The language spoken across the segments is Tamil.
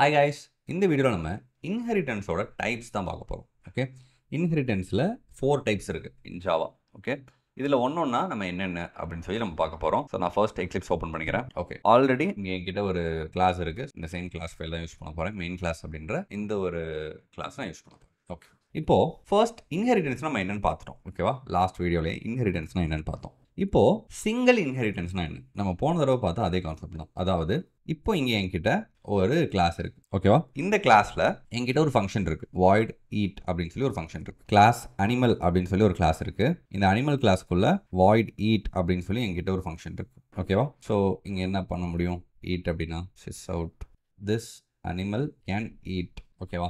ஹாய் காய்ஸ் இந்த வீடியோவில் நம்ம இன்ஹெரிட்டன்ஸோட டைப்ஸ் தான் பார்க்க போகிறோம் ஓகே இன்ஹெரிட்டன்ஸில் ஃபோர் டைப்ஸ் இருக்குது இன்ஜாவா ஓகே இதில் ஒன்றொன்னா நம்ம என்னென்ன அப்படின்னு சொல்லி நம்ம பார்க்க போகிறோம் ஸோ நான் ஃபர்ஸ்ட் எக்லிப்ஸ் ஓப்பன் பண்ணிக்கிறேன் ஓகே ஆல்ரெடி என்கிட்ட ஒரு கிளாஸ் இருக்குது இந்த சேம் கிளாஸ் ஃபைல் தான் யூஸ் பண்ண போகிறேன் மெயின் கிளாஸ் அப்படின்ற இந்த ஒரு கிளாஸ் நான் யூஸ் பண்ண போகிறேன் ஓகே இப்போது ஃபர்ஸ்ட் இன்ஹெரிட்டன்ஸ் நம்ம என்னென்னு பார்த்துட்டோம் ஓகேவா லாஸ்ட் வீடியோவில் இன்ஹெரிட்டன்ஸ்னால் என்னென்னு பார்த்தோம் இப்போது சிங்கிள் இன்ஹெரிட்டன்ஸ்னால் என்ன நம்ம போன தடவை பார்த்தா அதே கான்செப்ட் தான் அதாவது இப்போ இங்கே என்கிட்ட ஒரு கிளாஸ் இருக்குது ஓகேவா இந்த கிளாஸ்ல என்கிட்ட ஒரு ஃபங்க்ஷன் இருக்குது வாய்ட் ஈட் அப்படின்னு சொல்லி ஒரு ஃபங்க்ஷன் இருக்குது கிளாஸ் அனிமல் அப்படின்னு சொல்லி ஒரு கிளாஸ் இருக்குது இந்த அனிமல் கிளாஸ்க்குள்ள வாய்ட் ஈட் அப்படின்னு சொல்லி என்கிட்ட ஒரு ஃபங்க்ஷன் இருக்குது ஓகேவா ஸோ இங்கே என்ன பண்ண முடியும் ஈட் அப்படின்னா sys out this animal can eat ஓகேவா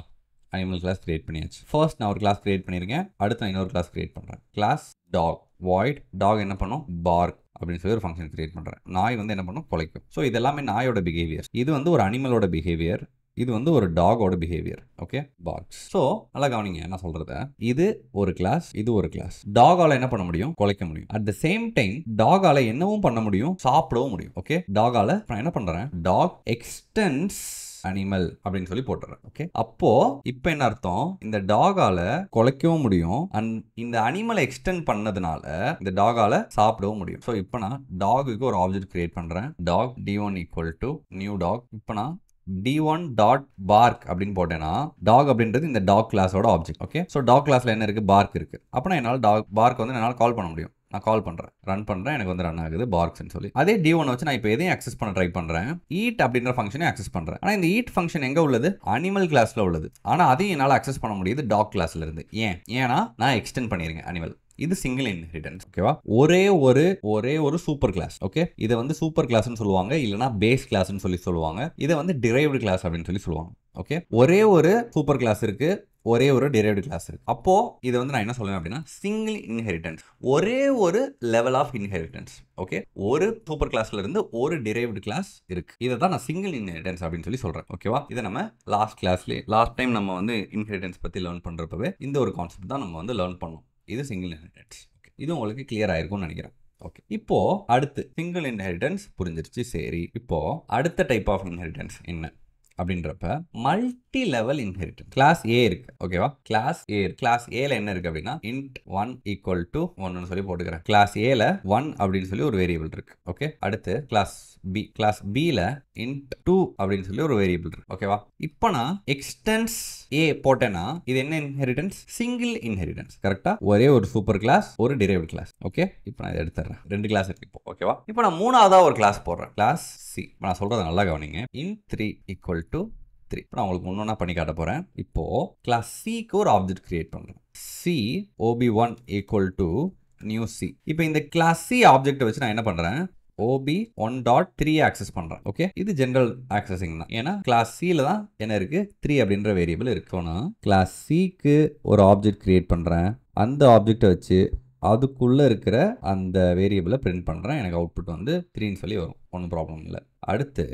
அனிமல் கிளாஸ் கிரியேட் பண்ணியாச்சு ஃபர்ஸ்ட் நான் ஒரு கிளாஸ் கிரியேட் பண்ணியிருக்கேன் அடுத்து நான் இன்னொரு கிளாஸ் கிரியேட் பண்ணுறேன் கிளாஸ் டாக் வாய்ட் டாக் என்ன பண்ணும் பார்க் அப்படின்னு சொல்லி ஒரு ஃபங்க்ஷன் கிரியேட் பண்ணுறேன் நாய் வந்து என்ன பண்ணும் பொழைக்கும் ஸோ இது எல்லாமே நாயோட பிஹேவியர் இது வந்து ஒரு அனிமலோட பிஹேவியர் இது வந்து ஒரு டாகோட பிஹேவியர் ஓகே பாக்ஸ் ஸோ நல்லா கவனிங்க என்ன சொல்கிறத இது ஒரு கிளாஸ் இது ஒரு கிளாஸ் டாகால் என்ன பண்ண முடியும் குலைக்க முடியும் அட் த சேம் டைம் டாகால என்னவும் பண்ண முடியும் சாப்பிடவும் முடியும் ஓகே டாகால நான் என்ன பண்ணுறேன் டாக் எக்ஸ்டென்ஸ் அனிமல் அப்படின்னு சொல்லி போட்டுறேன் ஓகே அப்போ இப்போ என்ன அர்த்தம் இந்த டாகால குலைக்கவும் முடியும் அண்ட் இந்த அனிமலை எக்ஸ்டெண்ட் பண்ணதுனால இந்த டாகால சாப்பிடவும் முடியும் ஸோ இப்போ நான் டாகுக்கு ஒரு ஆப்ஜெக்ட் கிரியேட் பண்ணுறேன் dog D one equal to new dog இப்போ நான் டி ஒன் டாட் பார்க் அப்படின்னு போட்டேன்னா டாக் அப்படின்றது இந்த டாக் கிளாஸோட ஆப்ஜெக்ட் ஓகே ஸோ டாக் கிளாஸில் என்ன இருக்குது பார்க் இருக்குது அப்போ என்னால் டாக் பார்க் வந்து என்னால் கால் பண்ண முடியும் நான் கால் பண்ணுறேன் ரன் பண்ணுறேன் எனக்கு வந்து ரன் ஆகுது பார்க்ஸ்னு சொல்லி அதே டி ஒன் வச்சு நான் இப்போ எதையும் அக்சஸ் பண்ண ட்ரை பண்ணுறேன் ஈட் அப்படின்ற ஃபங்க்ஷனை அக்சஸ் பண்ணுறேன் ஆனால் இந்த ஈட் ஃபங்க்ஷன் எங்கே உள்ளது அனிமல் கிளாஸில் உள்ளது ஆனால் அதையும் என்னால் அக்சஸ் பண்ண முடியுது டாக் கிளாஸில் இருந்து ஏன் ஏன்னா நான் எக்ஸ்டென்ட் பண்ணியிருக்கேன் அனிமல் இது சிங்கிள் இன்ஹெரிட்டன்ஸ் ஓகேவா ஒரே ஒரு ஒரே ஒரு சூப்பர் கிளாஸ் ஓகே இதை வந்து சூப்பர் கிளாஸ்னு சொல்லுவாங்க இல்லைனா பேஸ் கிளாஸ்னு சொல்லி சொல்லுவாங்க இதை வந்து டிரைவ்டு கிளாஸ் அப்படின்னு சொல்லி சொல்லுவாங்க ஓகே ஒரே ஒரு சூப்பர் கிளாஸ் இருக்குது ஒரே ஒரு டெரிவேட்டிவ் கிளாஸ் இருக்குது அப்போது இதை வந்து நான் என்ன சொல்லுவேன் அப்படின்னா சிங்கிள் இன்ஹெரிட்டன்ஸ் ஒரே ஒரு லெவல் ஆஃப் இன்ஹெரிட்டன்ஸ் ஓகே ஒரு சூப்பர் கிளாஸ்ல இருந்து ஒரு டெரிவேட்டிவ் கிளாஸ் இருக்கு இதை தான் நான் சிங்கிள் இன்ஹெரிட்டன்ஸ் அப்படின்னு சொல்லி சொல்கிறேன் ஓகேவா இதை நம்ம லாஸ்ட் கிளாஸ்லேயே லாஸ்ட் டைம் நம்ம வந்து இன்ஹெரிட்டன்ஸ் பற்றி லேர்ன் பண்ணுறப்பவே இந்த ஒரு கான்செப்ட் தான் நம்ம வந்து லேர்ன் பண்ணோம் இது சிங்கிள் இன்ஹெரிட்டன்ஸ் ஓகே இது உங்களுக்கு கிளியர் ஆயிருக்கும்னு நினைக்கிறேன் ஓகே இப்போ அடுத்து சிங்கிள் இன்ஹெரிட்டன்ஸ் புரிஞ்சிருச்சு சரி இப்போ அடுத்த டைப் ஆஃப் இன்ஹெரிட்டன்ஸ் என்ன அப்படின்றப்ப multi level inheritance class A இருக்கு ஓகேவா கிளாஸ் ஏ கிளாஸ் ஏல என்ன இருக்கு அப்படின்னா இன்ட் ஒன் ஈக்குவல் டு ஒன்னு சொல்லி போட்டுக்கிறேன் கிளாஸ் ஏல ஒன் அப்படின்னு சொல்லி ஒரு வேரியபிள் இருக்கு ஓகே அடுத்து கிளாஸ் பி கிளாஸ் பியில் இன்ட் டூ அப்படின்னு சொல்லி ஒரு வேரியபிள் இருக்கு ஓகேவா இப்போ நான் எக்ஸ்டென்ஸ் ஏ போட்டேன்னா இது என்ன இன்ஹெரிட்டன்ஸ் சிங்கிள் இன்ஹெரிட்டன்ஸ் கரெக்டா ஒரே ஒரு சூப்பர் கிளாஸ் ஒரு டிரைவ் கிளாஸ் ஓகே இப்போ நான் இதை எடுத்துறேன் ரெண்டு கிளாஸ் இருக்கு இப்போ ஓகேவா இப்போ நான் மூணாவதாக ஒரு கிளாஸ் போடுறேன் கிளாஸ் சி இப்போ நான் சொல்கிறத நல்லா கவனிங்க int three equal to three இப்போ நான் உங்களுக்கு ஒன்று ஒன்றா பண்ணி காட்ட போகிறேன் இப்போது கிளாஸ் சிக்கு ஒரு ஆப்ஜெக்ட் கிரியேட் பண்ணுறேன் C OB one equal to new C இப்போ இந்த கிளாஸ் சி ஆப்ஜெக்ட் வச்சு நான் என்ன பண்ணுறேன் OB one dot three access பண்ணுறேன் ஓகே இது ஜென்ரல் ஆக்சஸிங் தான் ஏன்னா கிளாஸ் சியில் தான் என்ன இருக்குது த்ரீ அப்படின்ற வேரியபிள் இருக்கோன்னா கிளாஸ் சிக்கு ஒரு ஆப்ஜெக்ட் கிரியேட் பண்ணுறேன் அந்த ஆப்ஜெக்டை வச்சு அதுக்குள்ளே இருக்கிற அந்த வேரியபிளை பிரிண்ட் பண்ணுறேன் எனக்கு அவுட்புட் வந்து த்ரீன்னு சொல்லி வரும் ஒன்றும் ப்ராப்ளம் இல்லை அடுத்து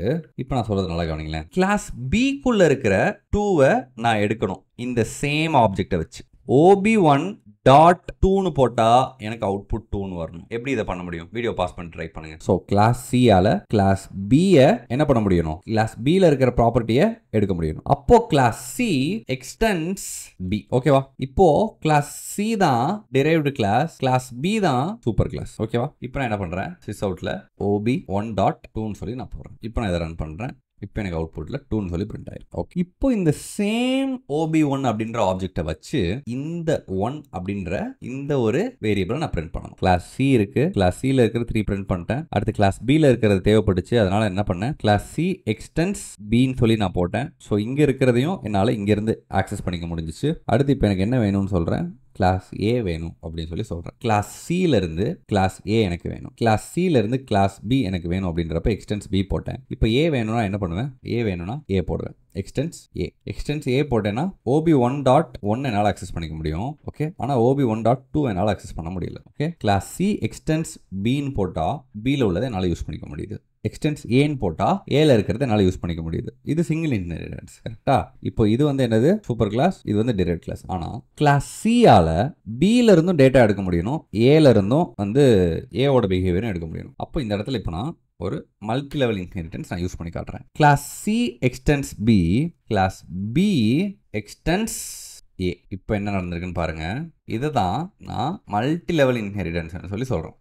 இப்போ நான் சொல்கிறது நல்லா கவனிங்களேன் கிளாஸ் பிக்குள்ளே இருக்கிற டூவை நான் எடுக்கணும் இந்த சேம் ஆப்ஜெக்டை வச்சு ஓபி ஒன் டாட் டூன்னு போட்டால் எனக்கு அவுட்புட் டூன்னு வரணும் எப்படி இதை பண்ண முடியும் வீடியோ பாஸ் பண்ணி ட்ரை பண்ணுங்க ஸோ கிளாஸ் சியால கிளாஸ் பியை என்ன பண்ண முடியணும் கிளாஸ் பியில் இருக்கிற ப்ராப்பர்ட்டியை எடுக்க முடியணும் அப்போ கிளாஸ் சி எக்ஸ்டன்ஸ் பி ஓகேவா இப்போ கிளாஸ் சி தான் டிரைவ்டு கிளாஸ் கிளாஸ் பி தான் சூப்பர் கிளாஸ் ஓகேவா இப்போ நான் என்ன பண்ணுறேன் சிஸ் அவுட்டில் ஓபி ஒன் டாட் டூன்னு சொல்லி நான் போடுறேன் இப்போ நான் இதை ரன் பண்ணுறேன் இப்போ எனக்கு அவுட்புட்டில் டூன்னு சொல்லி பிரிண்ட் ஆயிருக்கு ஓகே இப்போ இந்த சேம் ஓபி ஒன் அப்படின்ற ஆப்ஜெக்டை வச்சு இந்த ஒன் அப்படின்ற இந்த ஒரு வேரியபிளை நான் பிரிண்ட் பண்ணணும் கிளாஸ் சி இருக்கு கிளாஸ் சியில் இருக்கிற த்ரீ பிரிண்ட் பண்ணிட்டேன் அடுத்து கிளாஸ் பியில் இருக்கிறது தேவைப்பட்டுச்சு அதனால என்ன பண்ணேன் கிளாஸ் சி எக்ஸ்டென்ஸ் பின்னு சொல்லி நான் போட்டேன் ஸோ இங்கே இருக்கிறதையும் என்னால் இங்கேருந்து ஆக்சஸ் பண்ணிக்க முடிஞ்சிச்சு அடுத்து இப்போ எனக்கு என்ன வேணும்னு சொல்கிறேன் கிளாஸ் ஏ வேணும் அப்படின்னு சொல்லி சொல்கிறேன் கிளாஸ் சியிலேருந்து கிளாஸ் ஏ எனக்கு வேணும் கிளாஸ் இருந்து கிளாஸ் பி எனக்கு வேணும் அப்படின்றப்ப எக்ஸ்டென்ஸ் பி போட்டேன் இப்போ ஏ வேணும்னா என்ன பண்ணுவேன் ஏ வேணும்னா ஏ போடுவேன் எக்ஸ்டென்ஸ் ஏ எக்ஸ்டென்ஸ் ஏ போட்டேன்னா ஓபி ஒன் டாட் ஒன் என்னால் அக்சஸ் பண்ணிக்க முடியும் ஓகே ஆனால் ஓபி ஒன் டாட் டூ என்னால் அக்சஸ் பண்ண முடியல ஓகே கிளாஸ் சி எக்ஸ்டென்ஸ் பின்னு போட்டால் பியில் உள்ளதை என்னால் யூஸ் பண்ணிக்க முடியுது எக்ஸ்டென்ஸ் ஏன்னு போட்டால் ஏல இருக்கிறத என்னால் யூஸ் பண்ணிக்க முடியுது இது சிங்கிள் இன்ஹெரிடன்ஸ் கரெக்டா இப்போ இது வந்து என்னது சூப்பர் கிளாஸ் இது வந்து டிரெக்ட் கிளாஸ் ஆனால் கிளாஸ் சியால பில இருந்தும் டேட்டா எடுக்க முடியணும் ஏல இருந்தும் வந்து ஏவோட பிஹேவியரும் எடுக்க முடியும் அப்போ இந்த இடத்துல இப்போ நான் ஒரு மல்டி லெவல் இன்ஹெரிட்டன்ஸ் நான் யூஸ் பண்ணி காட்டுறேன் class C extends B class B extends A இப்போ என்ன நடந்திருக்குன்னு பாருங்க இதை தான் நான் மல்டி லெவல் இன்ஹெரிட்டன்ஸ் சொல்லி சொல்கிறோம்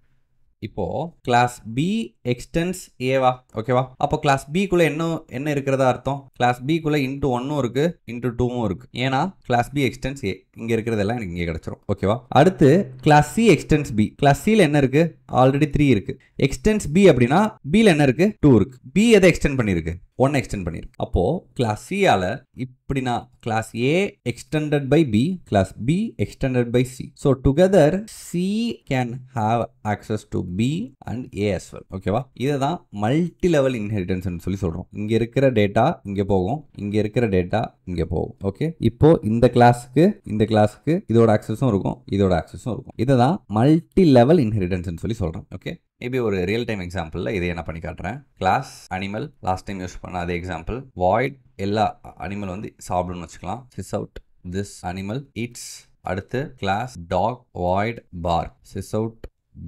இப்போ கிளாஸ் பி எக்ஸ்டென்ஸ் ஏவா ஓகேவா அப்போ கிளாஸ் குள்ள என்ன என்ன இருக்கிறதா அர்த்தம் கிளாஸ் குள்ள இன்ட்டு ஒன்னும் இருக்கு இன்ட்டு டூவும் இருக்கு ஏன்னா கிளாஸ் பி எக்ஸ்டென்ஸ் ஏ இங்க இருக்கிறதெல்லாம் எனக்கு இங்கே கிடைச்சிரும் ஓகேவா அடுத்து class C extends B class சியில் என்ன இருக்கு ஆல்ரெடி த்ரீ இருக்குது எக்ஸ்டென்ஸ் பி அப்படின்னா பியில் என்ன இருக்குது டூ இருக்குது பி எதை எக்ஸ்டென்ட் பண்ணியிருக்கு ஒன் எக்ஸ்டென்ட் பண்ணியிருக்கு அப்போது கிளாஸ் ஆல இப்படின்னா class A extended by B class B extended by C so together C can have access to B and A as well ஓகேவா இதை தான் மல்டி லெவல் இன்ஹெரிட்டன்ஸ் சொல்லி சொல்கிறோம் இங்கே இருக்கிற டேட்டா இங்கே போகும் இங்கே இருக்கிற டேட்டா இங்கே போகும் ஓகே இப்போ இந்த கிளாஸுக்கு இந்த கிளாஸுக்கு இதோட ஆக்சஸும் இருக்கும் இதோட ஆக்சஸும் இருக்கும் இதை தான் மல்டி லெவல் இன்ஹெரிட்டன்ஸ் சொல்லி சொல்லி சொல்கிறேன் ஓகே மேபி ஒரு ரியல் டைம் எக்ஸாம்பிளில் இதை என்ன பண்ணி காட்டுறேன் class animal last time use பண்ண அதே எக்ஸாம்பிள் வாய்ட் எல்லா அனிமல் வந்து சாப்பிடணும்னு வச்சுக்கலாம் sys out this animal eats அடுத்து class dog void bark sys out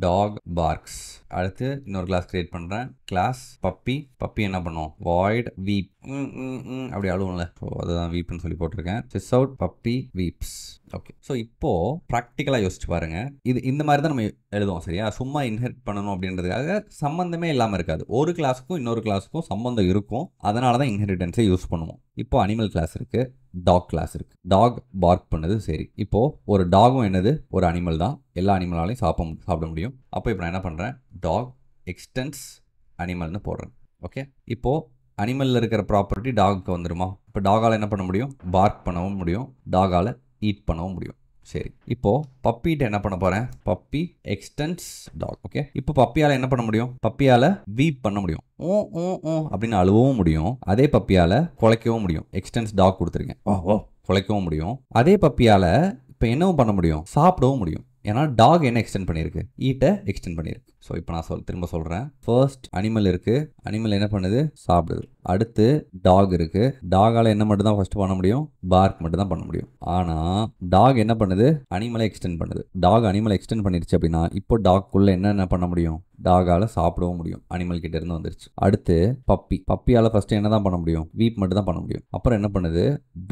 dog barks அடுத்து இன்னொரு கிளாஸ் கிரியேட் பண்ணுறேன் கிளாஸ் பப்பி பப்பி என்ன பண்ணுவோம் வாய்ட் வீப் அப்படி அழுவும்ல ஸோ அதுதான் வீப்னு சொல்லி போட்டிருக்கேன் sys out puppy weeps okay so இப்போது ப்ராக்டிக்கலாக யோசிச்சு பாருங்கள் இது இந்த மாதிரி தான் நம்ம எழுதுவோம் சரியா சும்மா இன்ஹெர்ட் பண்ணணும் அப்படின்றதுக்காக சம்மந்தமே இல்லாமல் இருக்காது ஒரு கிளாஸுக்கும் இன்னொரு கிளாஸுக்கும் சம்மந்தம் இருக்கும் அதனால தான் இன்ஹெரிட்டன்ஸை யூஸ் பண்ணுவோம் இப்போ அனிமல் கிளாஸ் இருக்குது டாக் கிளாஸ் இருக்குது டாக் பார்க் பண்ணது சரி இப்போது ஒரு டாகும் என்னது ஒரு அனிமல் தான் எல்லா அனிமலாலையும் சாப்பிட சாப்பிட முடியும் அப்போ இப்போ நான் என்ன பண்ணுறேன் டாக் எக்ஸ்டென்ஸ் அனிமல்னு போடுறேன் ஓகே இப்போது அனிமலில் இருக்கிற ப்ராப்பர்ட்டி டாகுக்கு வந்துடுமா இப்போ டாகால் என்ன பண்ண முடியும் பார்க் பண்ணவும் முடியும் டாகால் ஈட் பண்ணவும் முடியும் சரி இப்போது பப்பிட்ட என்ன பண்ண போகிறேன் பப்பி எக்ஸ்டென்ஸ் டாக் ஓகே இப்போ பப்பியால் என்ன பண்ண முடியும் பப்பியால் வீப் பண்ண முடியும் ஓ ஓ ஓ அப்படின்னு அழுவவும் முடியும் அதே பப்பியால் குலைக்கவும் முடியும் எக்ஸ்டென்ஸ் டாக் கொடுத்துருக்கேன் ஓ ஓ குலைக்கவும் முடியும் அதே பப்பியால் இப்போ என்னவும் பண்ண முடியும் சாப்பிடவும் முடியும் ஏன்னா டாக் என்ன எக்ஸ்டென்ட் பண்ணியிருக்கு ஈட்டை எக்ஸ்டென்ட் பண்ணியிருக்கு ஸோ இப்போ நான் சொல் திரும்ப சொல்கிறேன் ஃபர்ஸ்ட் அனிமல் இருக்குது அனிமல் என்ன பண்ணுது சாப்பிடுது அடுத்து டாக் இருக்குது டாகால் என்ன மட்டும் தான் ஃபஸ்ட்டு பண்ண முடியும் பார்க் மட்டும் தான் பண்ண முடியும் ஆனால் டாக் என்ன பண்ணுது அனிமலை எக்ஸ்டெண்ட் பண்ணுது டாக் அனிமலை எக்ஸ்டெண்ட் பண்ணிருச்சு அப்படின்னா இப்போ டாக்குள்ளே என்னென்ன பண்ண முடியும் டாகால் சாப்பிடவும் முடியும் அனிமல் கிட்ட இருந்து வந்துருச்சு அடுத்து பப்பி பப்பியால் ஃபஸ்ட்டு என்ன தான் பண்ண முடியும் வீப் மட்டும் தான் பண்ண முடியும் அப்புறம் என்ன பண்ணுது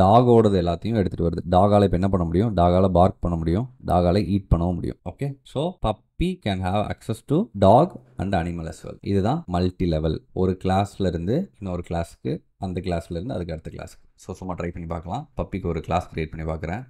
டாகோடது எல்லாத்தையும் எடுத்துகிட்டு வருது டாகால் இப்போ என்ன பண்ண முடியும் டாகால் பார்க் பண்ண முடியும் டாகால் ஈட் பண்ணவும் முடியும் okay so puppy can have access to dog and animal as இதுதான் மல்டி லெவல் ஒரு கிளாஸ்ல இருந்து இன்னொரு கிளாஸுக்கு அந்த கிளாஸ்ல இருந்து அதுக்கு அடுத்த கிளாஸுக்கு ஸோ சும்மா ட்ரை பண்ணி பார்க்கலாம் பப்பிக்கு ஒரு கிளாஸ் க்ரியேட் பண்ணி பார்க்குறேன்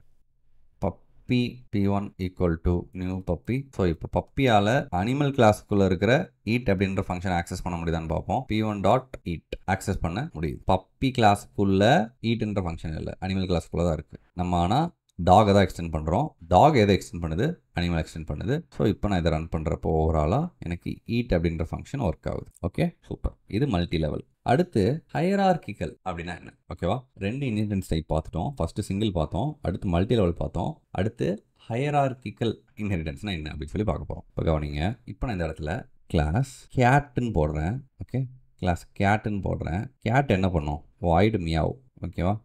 puppy P one equal to new puppy so இப்போ பப்பியால் அனிமல் கிளாஸுக்குள்ளே இருக்கிற ஈட் அப்படின்ற ஃபங்க்ஷன் ஆக்சஸ் பண்ண முடியுதான்னு பார்ப்போம் P one dot eat access பண்ண முடியுது பப்பி கிளாஸுக்குள்ள ஈட்ன்ற ஃபங்க்ஷன் இல்லை அனிமல் கிளாஸுக்குள்ளே தான் இருக்குது நம்ம ஆனால் டாகை தான் எக்ஸ்டெண்ட் பண்ணுறோம் டாக் எதை எக்ஸ்டெண்ட் பண்ணுது அனிமல் எக்ஸ்டெண்ட் பண்ணுது ஸோ இப்போ நான் இதை ரன் பண்ணுறப்போ ஓவராலாக எனக்கு ஈட் அப்படின்ற ஃபங்க்ஷன் ஒர்க் ஆகுது ஓகே சூப்பர் இது மல்டி லெவல் அடுத்து ஹையரார்கிக்கல் அப்படின்னா என்ன ஓகேவா ரெண்டு இன்ஹெரிட்டன்ஸ் டைப் பார்த்துட்டோம் ஃபஸ்ட்டு சிங்கிள் பார்த்தோம் அடுத்து மல்டி லெவல் பார்த்தோம் அடுத்து ஹையரார்கிக்கல் இன்ஹெரிட்டன்ஸ்னா என்ன அப்படின்னு சொல்லி பார்க்க போகிறோம் இப்போ கவனிங்க இப்போ நான் இந்த இடத்துல கிளாஸ் கேட்டுன்னு போடுறேன் ஓகே கிளாஸ் கேட்டுன்னு போடுறேன் கேட் என்ன பண்ணும் வாய்டு மியாவ் ஓகேவா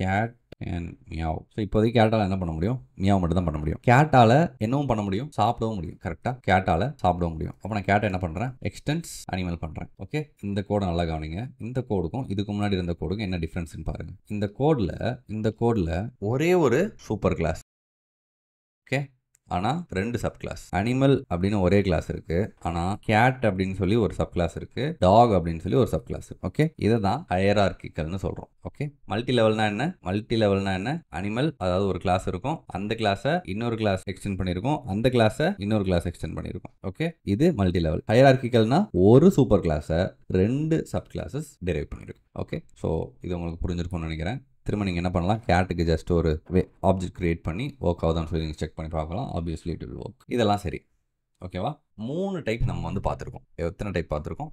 கேட் அண்ட் மியாவ் ஸோ இப்போதைக்கு கேட்டால் என்ன பண்ண முடியும் மியாவ் மட்டும் தான் பண்ண முடியும் கேட்டால் என்னவும் பண்ண முடியும் சாப்பிடவும் முடியும் கரெக்டாக கேட்டால் சாப்பிடவும் முடியும் அப்போ நான் கேட்டை என்ன பண்ணுறேன் எக்ஸ்டென்ஸ் அனிமல் பண்ணுறேன் ஓகே இந்த கோடை நல்லா கவனிங்க இந்த கோடுக்கும் இதுக்கு முன்னாடி இருந்த கோடுக்கும் என்ன டிஃப்ரென்ஸ்னு பாருங்கள் இந்த கோடில் இந்த கோடில் ஒரே ஒரு சூப்பர் கிளாஸ் ஓகே ஆனால் ரெண்டு சப் கிளாஸ் அனிமல் அப்படின்னு ஒரே கிளாஸ் இருக்கு ஆனால் கேட் அப்படின்னு சொல்லி ஒரு சப் கிளாஸ் இருக்கு டாக் அப்படின்னு சொல்லி ஒரு சப் கிளாஸ் ஓகே இதை தான் ஹையரார்கிக்கல்னு சொல்கிறோம் ஓகே மல்டி லெவல்னா என்ன மல்டி லெவல்னா என்ன அனிமல் அதாவது ஒரு கிளாஸ் இருக்கும் அந்த கிளாஸை இன்னொரு கிளாஸ் எக்ஸ்டென்ட் பண்ணியிருக்கோம் அந்த கிளாஸை இன்னொரு கிளாஸ் எக்ஸ்டென்ட் பண்ணியிருக்கோம் ஓகே இது மல்டி லெவல் ஹையரார்கிக்கல்னா ஒரு சூப்பர் கிளாஸை ரெண்டு சப் கிளாஸஸ் டெரைவ் பண்ணியிருக்கோம் ஓகே ஸோ இது உங்களுக்கு புரிஞ்சிருக்கும்னு நினைக்கிறேன் திரும்ப நீங்கள் என்ன பண்ணலாம் கேட்டுக்கு ஜஸ்ட் ஒரு ஆப்ஜெக்ட் க்ரியேட் பண்ணி ஒர்க் ஆகுதான்னு சொல்லி நீங்கள் செக் பண்ணி பார்க்கலாம் ஆப்வியஸ்லி இட் வில் ஒர்க் இதெல்லாம் சரி ஓகேவா மூணு டைப் நம்ம வந்து பார்த்துருக்கோம் எத்தனை டைப் பார்த்துருக்கோம்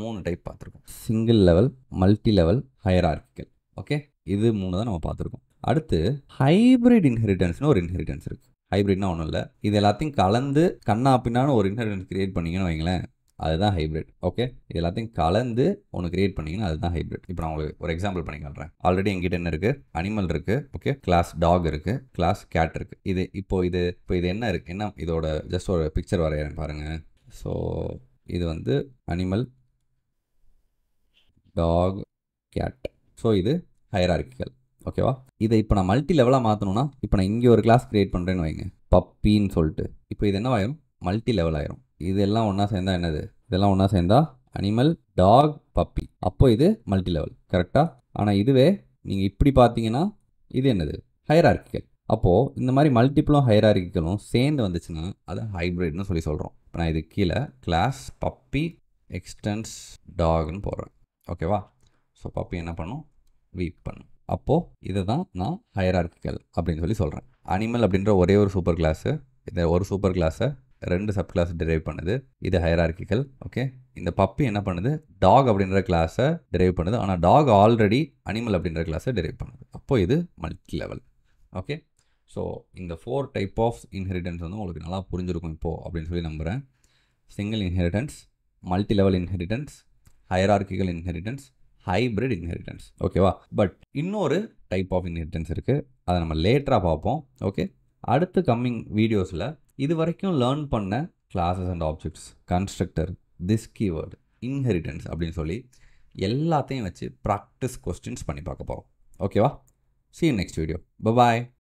மூணு டைப் பார்த்துருக்கோம் single level multi level higher hierarchical okay இது மூணு தான் நம்ம பார்த்துருக்கோம் அடுத்து ஹைப்ரிட் இன்ஹெரிட்டன்ஸ்னு ஒரு இன்ஹெரிட்டன்ஸ் இருக்குது ஹைப்ரிட்னா ஒன்றும் இல்லை இது எல்லாத்தையும் கலந்து கண்ணா பின்னான்னு ஒரு இன்ஹெரிட்டன்ஸ் கிரியேட் பண்ணிங்கன்னு வைங்களேன் அதுதான் ஹைப்ரிட் ஓகே இது எல்லாத்தையும் கலந்து ஒன்று கிரியேட் பண்ணிங்கன்னா அதுதான் ஹைப்ரிட் இப்போ நான் உங்களுக்கு ஒரு எக்ஸாம்பிள் பண்ணி காட்டுறேன் ஆல்ரெடி எங்கிட்ட என்ன இருக்குது அனிமல் இருக்குது ஓகே கிளாஸ் டாக் இருக்குது கிளாஸ் கேட் இருக்குது இது இப்போ இது இப்போ இது என்ன இருக்குது என்ன இதோட ஜஸ்ட் ஒரு பிக்சர் வரைகிறேன் பாருங்கள் ஸோ இது வந்து அனிமல் டாக் கேட் ஸோ இது ஹைரார்கிக்கல் ஓகேவா இதை இப்போ நான் மல்டி லெவலாக மாற்றணும்னா இப்போ நான் இங்கே ஒரு கிளாஸ் க்ரியேட் பண்ணுறேன்னு வைங்க பப்பின்னு சொல்லிட்டு இப்போ இது ஆயிரும் மல்டி லெவல் ஆயிரும் இதெல்லாம் ஒன்றா சேர்ந்தா என்னது இதெல்லாம் ஒன்றா சேர்ந்தா அனிமல் டாக் பப்பி அப்போ இது மல்டி லெவல் கரெக்டாக ஆனால் இதுவே நீங்கள் இப்படி பார்த்தீங்கன்னா இது என்னது ஹைரார்கிக்கல் அப்போது இந்த மாதிரி மல்டிப்புளும் ஹைரார்கிக்கலும் சேர்ந்து வந்துச்சுன்னா அது ஹைப்ரிட்னு சொல்லி சொல்கிறோம் இப்போ நான் இது கீழே கிளாஸ் பப்பி எக்ஸ்டென்ஸ் டாக்னு போடுறேன் ஓகேவா ஸோ பப்பி என்ன பண்ணும் வீப் பண்ணும் அப்போது இதை தான் நான் ஆர்கிக்கல் அப்படின்னு சொல்லி சொல்கிறேன் அனிமல் அப்படின்ற ஒரே ஒரு சூப்பர் கிளாஸு இந்த ஒரு சூப்பர் கிளாஸை ரெண்டு சப் கிளாஸ் டிரைவ் பண்ணுது இது ஹைரார்கிக்கல் ஓகே இந்த பப்பி என்ன பண்ணுது டாக் அப்படின்ற கிளாஸை டிரைவ் பண்ணுது ஆனால் டாக் ஆல்ரெடி அனிமல் அப்படின்ற கிளாஸை டிரைவ் பண்ணுது அப்போது இது மல்டி லெவல் ஓகே ஸோ இந்த ஃபோர் டைப் ஆஃப் இன்ஹெரிட்டன்ஸ் வந்து உங்களுக்கு நல்லா புரிஞ்சிருக்கும் இப்போது அப்படின்னு சொல்லி நம்புகிறேன் single inheritance multi level inheritance hierarchical inheritance hybrid inheritance ஓகேவா பட் இன்னொரு டைப் ஆஃப் இன்ஹெரிட்டன்ஸ் இருக்குது அதை நம்ம லேட்டராக பார்ப்போம் ஓகே அடுத்து கம்மிங் வீடியோஸில் இது வரைக்கும் லேர்ன் பண்ண classes and objects constructor this keyword inheritance அப்படின்னு சொல்லி எல்லாத்தையும் வச்சு ப்ராக்டிஸ் கொஸ்டின்ஸ் பண்ணி பார்க்க போகிறோம் ஓகேவா சி நெக்ஸ்ட் வீடியோ பபாய்